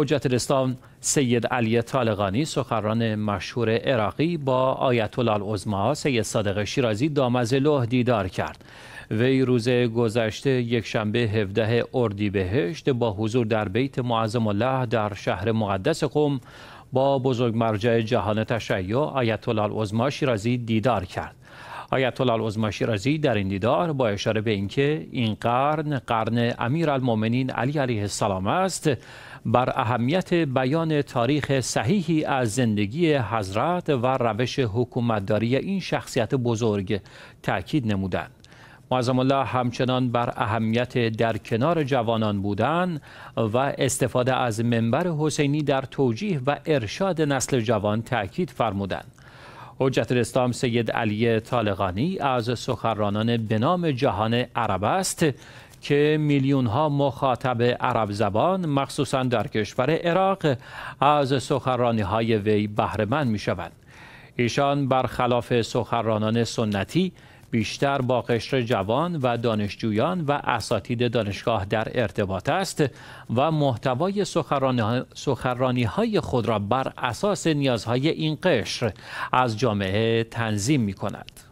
حجت الاسلام سید علی طالقانی سخران مشهور عراقی با آیت الله العظما سید صادق شیرازی دامزلوه دیدار کرد وی روز گذشته یکشنبه 17 اردیبهشت با حضور در بیت معظم الله در شهر مقدس قم با بزرگ مرجع جهان تشیع آیت الله العظما شیرازی دیدار کرد آیت الله العظما شیرازی در این دیدار با اشاره به اینکه این قرن قرن امیرالمؤمنین علی علیه السلام است بر اهمیت بیان تاریخ صحیحی از زندگی حضرت و روش حکومتداری این شخصیت بزرگ تاکید نمودند معظم الله همچنان بر اهمیت در کنار جوانان بودن و استفاده از منبر حسینی در توجیه و ارشاد نسل جوان تاکید فرمودند حجت الاسلام سید علی طالقانی از سخرانان به نام جهان عرب است که میلیون ها مخاطب عرب زبان مخصوصا در کشور عراق از سخرانی های وی بهره مند می شوند ایشان برخلاف سخرانان سنتی بیشتر با قشر جوان و دانشجویان و اساتید دانشگاه در ارتباط است و محتوای سخرانی های خود را بر اساس نیازهای این قشر از جامعه تنظیم می کند.